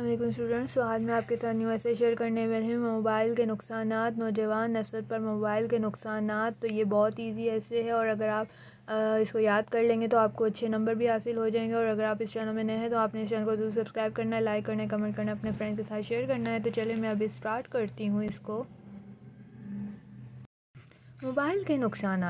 अलगम students तो आज मैं आपके साथ न्यू से शेयर करने वाले हैं मोबाइल के नुकसान नौजवान नफसर पर मोबाइल के नुकसान तो ये बहुत ईजी ऐसे है और अगर आप आ, इसको याद कर लेंगे तो आपको अच्छे नंबर भी हासिल हो जाएंगे और अगर आप इस चैनल में नए हैं तो आपने इस चैनल को जरूर सब्सक्राइब करना है लाइक करना है कमेंट करना है अपने फ्रेंड के साथ शेयर करना है तो चलिए मैं अभी स्टार्ट करती हूँ इसको मोबाइल के नुकसान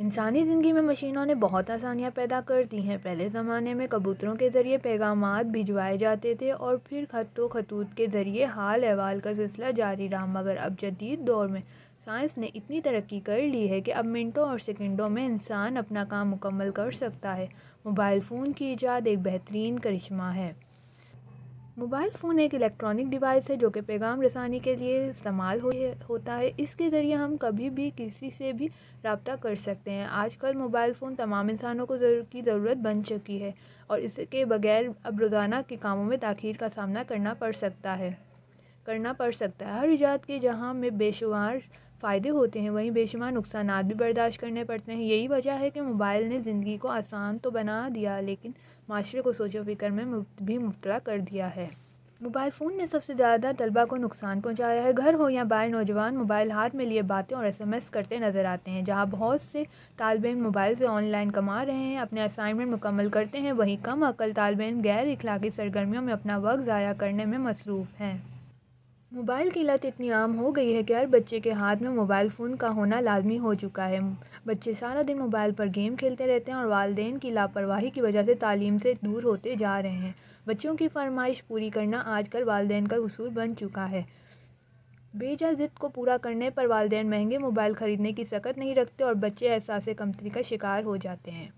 इंसानी ज़िंदगी में मशीनों ने बहुत आसानियाँ पैदा कर दी हैं पहले ज़माने में कबूतरों के ज़रिए पैगाम भिजवाए जाते थे और फिर ख़त व खतूत के ज़रिए हाल अहवाल का सिलसिला जारी रहा मगर अब जदीद दौर में साइंस ने इतनी तरक्की कर ली है कि अब मिनटों और सेकंडों में इंसान अपना काम मुकम्मल कर सकता है मोबाइल फ़ोन की ईजाद एक बेहतरीन करिश्मा है मोबाइल फ़ोन एक इलेक्ट्रॉनिक डिवाइस है जो कि पैगाम रसानी के लिए इस्तेमाल हो होता है इसके ज़रिए हम कभी भी किसी से भी रबता कर सकते हैं आजकल मोबाइल फ़ोन तमाम इंसानों को जरूर की ज़रूरत बन चुकी है और इसके बगैर अब रोज़ाना के कामों में तखीर का सामना करना पड़ सकता है करना पड़ सकता है हर ईजाद के जहाँ में बेशुमार फ़ायदे होते हैं वहीं बेशुमार नुकसान भी बर्दाश्त करने पड़ते हैं यही वजह है कि मोबाइल ने ज़िंदगी को आसान तो बना दिया लेकिन माशरे को सोचो फिक्र में भी मुबतला कर दिया है मोबाइल फ़ोन ने सबसे ज़्यादा तलबा को नुकसान पहुंचाया है घर हो या बाहर नौजवान मोबाइल हाथ में लिए बातें और एसएमएस करते नज़र आते हैं जहां बहुत से तालब मोबाइल से ऑनलाइन कमा रहे हैं अपने असाइनमेंट मुकम्मल करते हैं वहीं कम अकल तालब गैर इखलाकी सरगर्मियों में अपना वक्त ज़ाया करने में मसरूफ़ हैं मोबाइल की लत इतनी आम हो गई है कि हर बच्चे के हाथ में मोबाइल फ़ोन का होना लाजमी हो चुका है बच्चे सारा दिन मोबाइल पर गेम खेलते रहते हैं और वालदेन की लापरवाही की वजह से तालीम से दूर होते जा रहे हैं बच्चों की फरमाइश पूरी करना आजकल वालदे का उसूल बन चुका है बेजा ज़िद को पूरा करने पर वालदे महंगे मोबाइल ख़रीदने की सकत नहीं रखते और बच्चे एहसास कमतरी का शिकार हो जाते हैं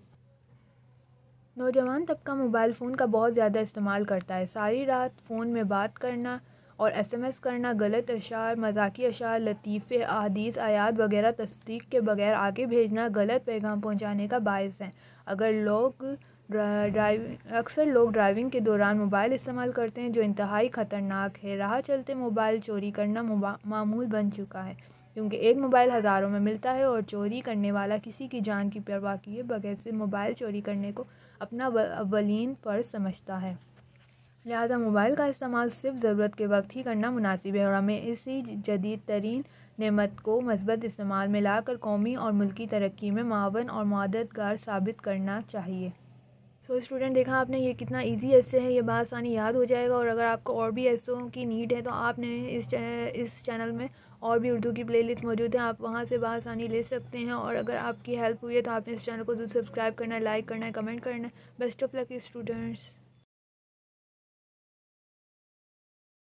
नौजवान तबका मोबाइल फ़ोन का बहुत ज़्यादा इस्तेमाल करता है सारी रात फ़ोन में बात करना और एस एम एस करना गलत अशार मजाकी अशार लतीफ़े अदीस आयात वगैरह तस्दीक के बगैर आगे भेजना गलत पैगाम पहुँचाने का बायस है अगर लोग ड्राइविंग अक्सर लोग ड्राइविंग के दौरान मोबाइल इस्तेमाल करते हैं जो इंतहाई ख़तरनाक है राह चलते मोबाइल चोरी करना मामूल बन चुका है क्योंकि एक मोबाइल हज़ारों में मिलता है और चोरी करने वाला किसी की जान की परवाह किए बगैर से मोबाइल चोरी करने को अपना अवलिन पर समझता है लिहाजा मोबाइल का इस्तेमाल सिर्फ ज़रूरत के वक्त ही करना मुनासिब है और हमें इसी जदीद तरीन नमत को मस्बत इस्तेमाल में ला कर कौमी और मुल्की तरक्की में मावन और मददगार साबित करना चाहिए सो so, स्टूडेंट देखा आपने ये कितना इजी ऐसे है ये बात आसानी याद हो जाएगा और अगर आपको और भी ऐसों की नीड है तो आपने इस चे, इस चैनल में और भी उर्दू की प्लेलिस्ट मौजूद है आप वहाँ से आसानी ले सकते हैं और अगर आपकी हेल्प हुई है तो आपने इस चैनल को सब्सक्राइब करना लाइक करना है कमेंट करना है बेस्ट ऑफ लक स्टूडेंट्स